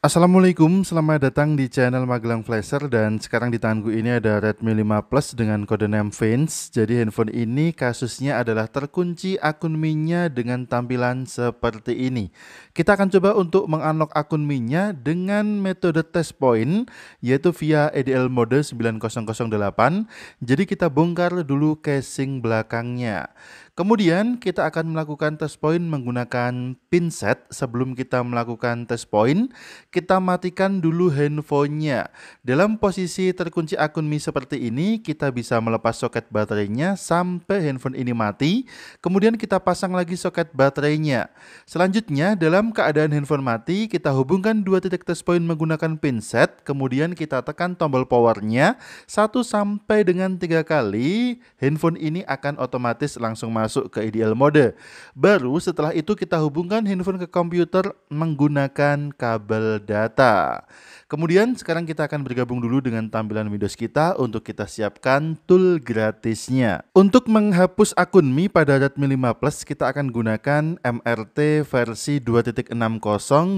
Assalamualaikum, selamat datang di channel Magelang Flasher dan sekarang di tanganku ini ada Redmi 5 Plus dengan kode name Vince. Jadi handphone ini kasusnya adalah terkunci akun mi dengan tampilan seperti ini. Kita akan coba untuk mengunlock akun mi dengan metode test point yaitu via EDL mode 9008. Jadi kita bongkar dulu casing belakangnya. Kemudian kita akan melakukan test point menggunakan pinset. Sebelum kita melakukan test point, kita matikan dulu handphonenya. Dalam posisi terkunci akun Mi seperti ini, kita bisa melepas soket baterainya sampai handphone ini mati. Kemudian kita pasang lagi soket baterainya. Selanjutnya, dalam keadaan handphone mati, kita hubungkan dua titik test point menggunakan pinset. Kemudian kita tekan tombol powernya 1 sampai dengan tiga kali. Handphone ini akan otomatis langsung masuk masuk ke ideal mode. Baru setelah itu kita hubungkan handphone ke komputer menggunakan kabel data. Kemudian sekarang kita akan bergabung dulu dengan tampilan Windows kita untuk kita siapkan tool gratisnya. Untuk menghapus akun Mi pada Redmi 5 Plus kita akan gunakan MRT versi 2.60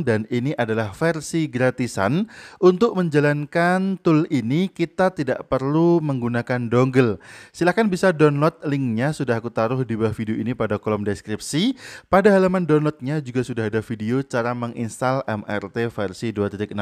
dan ini adalah versi gratisan. Untuk menjalankan tool ini kita tidak perlu menggunakan dongle. Silahkan bisa download linknya sudah aku taruh di bawah video ini pada kolom deskripsi. Pada halaman downloadnya juga sudah ada video cara menginstal MRT versi 2.60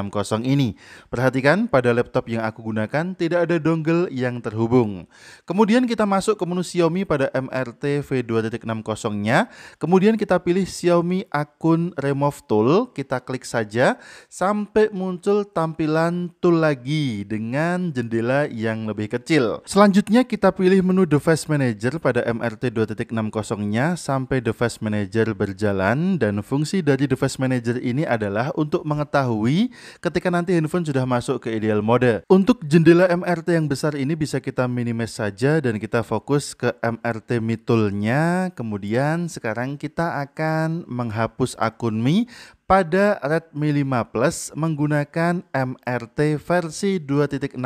ini. Perhatikan pada laptop yang aku gunakan tidak ada dongle yang terhubung. Kemudian kita masuk ke menu Xiaomi pada MRT V2.60-nya. Kemudian kita pilih Xiaomi akun remove tool, kita klik saja sampai muncul tampilan tool lagi dengan jendela yang lebih kecil. Selanjutnya kita pilih menu device manager pada MRT 1.60-nya sampai device manager berjalan dan fungsi dari device manager ini adalah untuk mengetahui ketika nanti handphone sudah masuk ke ideal mode. Untuk jendela MRT yang besar ini bisa kita minimize saja dan kita fokus ke MRT Mitulnya. Kemudian sekarang kita akan menghapus akun Mi pada Redmi 5 Plus menggunakan MRT versi 2.60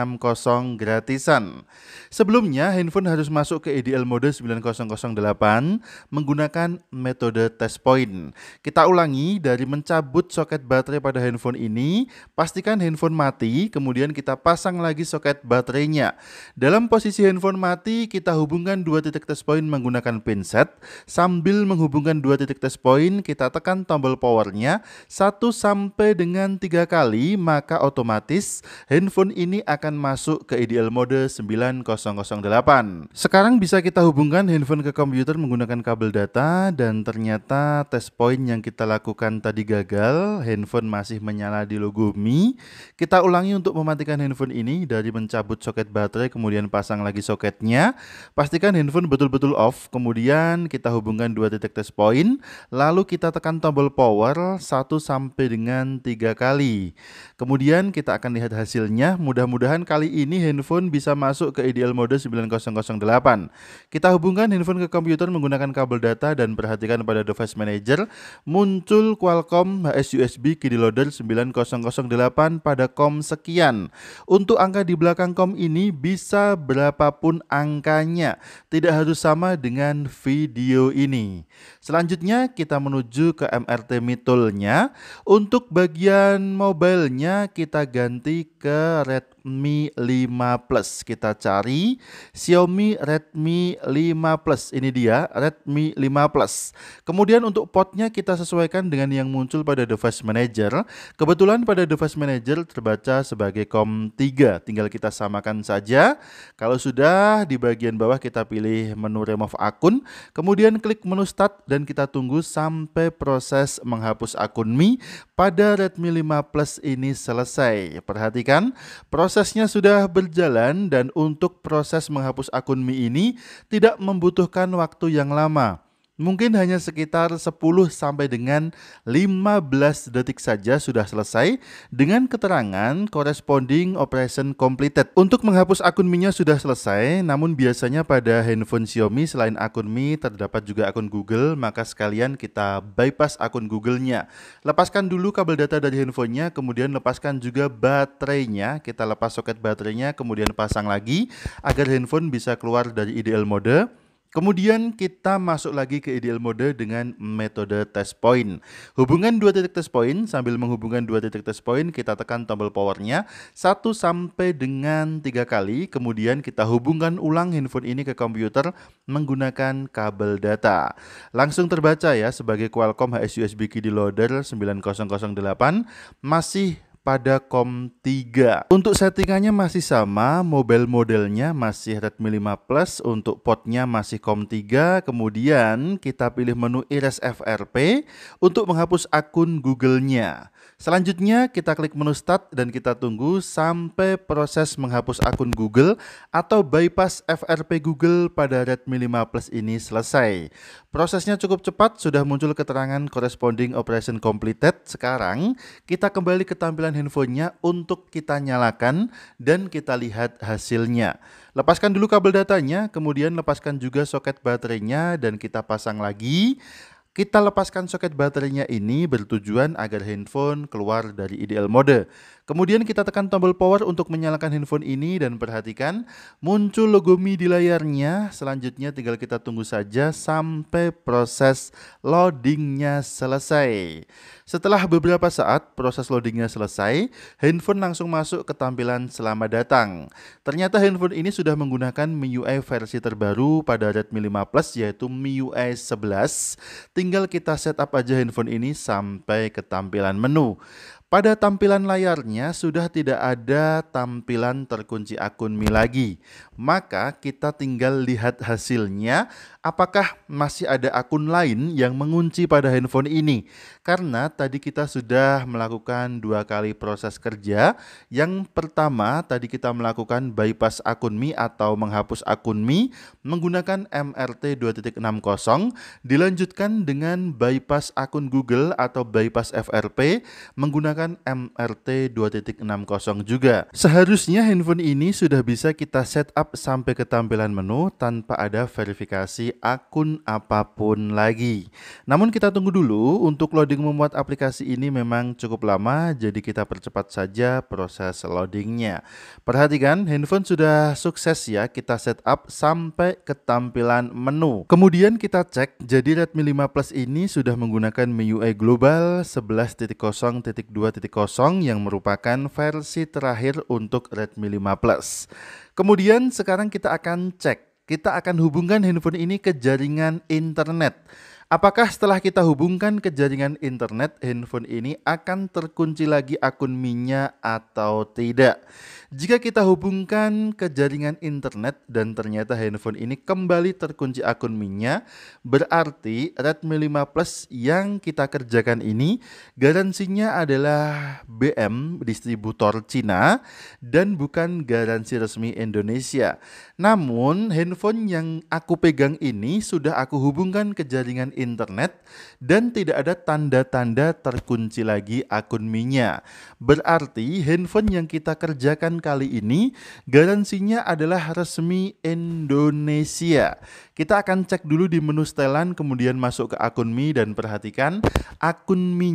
gratisan. Sebelumnya, handphone harus masuk ke EDL mode 9008 menggunakan metode test point. Kita ulangi dari mencabut soket baterai pada handphone ini, pastikan handphone mati, kemudian kita pasang lagi soket baterainya. Dalam posisi handphone mati, kita hubungkan dua titik test point menggunakan pinset, sambil menghubungkan dua titik test point, kita tekan tombol powernya, 1 sampai dengan tiga kali, maka otomatis handphone ini akan masuk ke ideal mode 9008. Sekarang bisa kita hubungkan handphone ke komputer menggunakan kabel data dan ternyata test point yang kita lakukan tadi gagal, handphone masih menyala di logo Mi. Kita ulangi untuk mematikan handphone ini dari mencabut soket baterai kemudian pasang lagi soketnya. Pastikan handphone betul-betul off, kemudian kita hubungkan dua titik test point, lalu kita tekan tombol power 1 1 sampai dengan 3 kali. Kemudian kita akan lihat hasilnya. Mudah-mudahan kali ini handphone bisa masuk ke ideal mode 9008. Kita hubungkan handphone ke komputer menggunakan kabel data dan perhatikan pada device manager muncul Qualcomm HSUSB Kiddy Loader 9008 pada kom sekian. Untuk angka di belakang kom ini bisa berapapun angkanya, tidak harus sama dengan video ini. Selanjutnya kita menuju ke MRT mitulnya untuk bagian mobilenya kita ganti ke red Redmi 5 Plus. Kita cari Xiaomi Redmi 5 Plus. Ini dia Redmi 5 Plus. Kemudian untuk potnya kita sesuaikan dengan yang muncul pada device manager. Kebetulan pada device manager terbaca sebagai COM3. Tinggal kita samakan saja. Kalau sudah di bagian bawah kita pilih menu remove akun. Kemudian klik menu start dan kita tunggu sampai proses menghapus akun Mi pada Redmi 5 Plus ini selesai. Perhatikan proses Prosesnya sudah berjalan dan untuk proses menghapus akun Mi ini tidak membutuhkan waktu yang lama. Mungkin hanya sekitar 10 sampai dengan 15 detik saja sudah selesai dengan keterangan corresponding operation completed. Untuk menghapus akun Mi-nya sudah selesai, namun biasanya pada handphone Xiaomi selain akun Mi terdapat juga akun Google, maka sekalian kita bypass akun Google-nya. Lepaskan dulu kabel data dari handphonenya, kemudian lepaskan juga baterainya. Kita lepas soket baterainya, kemudian pasang lagi agar handphone bisa keluar dari ideal mode. Kemudian kita masuk lagi ke ideal mode dengan metode test point. Hubungan dua titik test point, sambil menghubungkan dua titik test point, kita tekan tombol powernya 1 sampai dengan tiga kali. Kemudian kita hubungkan ulang handphone ini ke komputer menggunakan kabel data. Langsung terbaca ya sebagai Qualcomm HSUSB USB Key Loader 9008 masih pada COM3. Untuk settingannya masih sama, mobile modelnya masih Redmi 5 Plus, untuk portnya masih COM3, kemudian kita pilih menu Iris FRP untuk menghapus akun Google-nya. Selanjutnya kita klik menu Start dan kita tunggu sampai proses menghapus akun Google atau bypass FRP Google pada Redmi 5 Plus ini selesai. Prosesnya cukup cepat, sudah muncul keterangan corresponding operation completed. Sekarang kita kembali ke tampilan handphonenya untuk kita nyalakan dan kita lihat hasilnya. Lepaskan dulu kabel datanya, kemudian lepaskan juga soket baterainya dan kita pasang lagi. Kita lepaskan soket baterainya ini bertujuan agar handphone keluar dari ideal mode. Kemudian kita tekan tombol power untuk menyalakan handphone ini dan perhatikan muncul logo Mi di layarnya. Selanjutnya tinggal kita tunggu saja sampai proses loadingnya selesai. Setelah beberapa saat proses loadingnya selesai, handphone langsung masuk ke tampilan selamat datang. Ternyata handphone ini sudah menggunakan MIUI versi terbaru pada Redmi 5 Plus yaitu MIUI 11. Tinggal kita setup aja handphone ini sampai ke tampilan menu. Pada tampilan layarnya sudah tidak ada tampilan terkunci akun Mi lagi. Maka kita tinggal lihat hasilnya apakah masih ada akun lain yang mengunci pada handphone ini. Karena tadi kita sudah melakukan dua kali proses kerja. Yang pertama tadi kita melakukan bypass akun Mi atau menghapus akun Mi menggunakan MRT 2.60 dilanjutkan dengan bypass akun Google atau bypass FRP menggunakan menggunakan MRT 2.60 juga. Seharusnya handphone ini sudah bisa kita setup sampai ke tampilan menu tanpa ada verifikasi akun apapun lagi. Namun kita tunggu dulu untuk loading membuat aplikasi ini memang cukup lama jadi kita percepat saja proses loadingnya. Perhatikan handphone sudah sukses ya kita setup sampai ke tampilan menu. Kemudian kita cek jadi Redmi 5 Plus ini sudah menggunakan MIUI Global 11.0.2.1 yang merupakan versi terakhir untuk Redmi 5 Plus. Kemudian sekarang kita akan cek, kita akan hubungkan handphone ini ke jaringan internet. Apakah setelah kita hubungkan ke jaringan internet, handphone ini akan terkunci lagi akun minya atau tidak? Jika kita hubungkan ke jaringan internet dan ternyata handphone ini kembali terkunci akun minya, berarti Redmi 5 Plus yang kita kerjakan ini garansinya adalah BM distributor Cina dan bukan garansi resmi Indonesia. Namun handphone yang aku pegang ini sudah aku hubungkan ke jaringan internet dan tidak ada tanda-tanda terkunci lagi akun mi Berarti handphone yang kita kerjakan kali ini garansinya adalah resmi Indonesia. Kita akan cek dulu di menu setelan kemudian masuk ke akun Mi dan perhatikan akun mi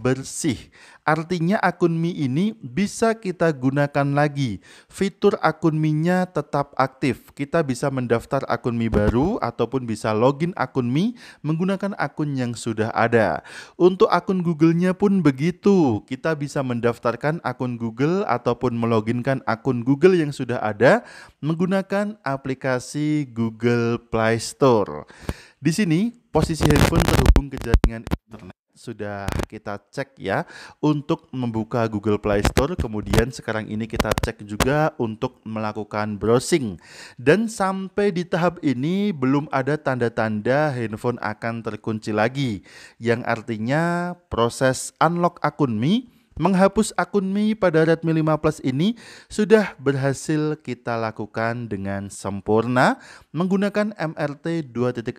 bersih Artinya akun Mi ini bisa kita gunakan lagi. Fitur akun Mi-nya tetap aktif. Kita bisa mendaftar akun Mi baru ataupun bisa login akun Mi menggunakan akun yang sudah ada. Untuk akun Google-nya pun begitu. Kita bisa mendaftarkan akun Google ataupun meloginkan akun Google yang sudah ada menggunakan aplikasi Google Play Store. Di sini, posisi handphone terhubung ke jaringan internet sudah kita cek ya untuk membuka Google Play Store. Kemudian sekarang ini kita cek juga untuk melakukan browsing. Dan sampai di tahap ini belum ada tanda-tanda handphone akan terkunci lagi. Yang artinya proses unlock akun Mi Menghapus akun Mi pada Redmi 5 Plus ini sudah berhasil kita lakukan dengan sempurna menggunakan MRT 2.60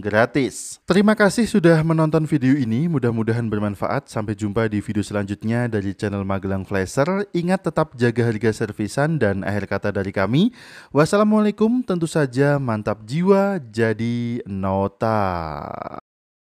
gratis. Terima kasih sudah menonton video ini, mudah-mudahan bermanfaat. Sampai jumpa di video selanjutnya dari channel Magelang Flasher. Ingat tetap jaga harga servisan dan akhir kata dari kami. Wassalamualaikum, tentu saja mantap jiwa jadi nota.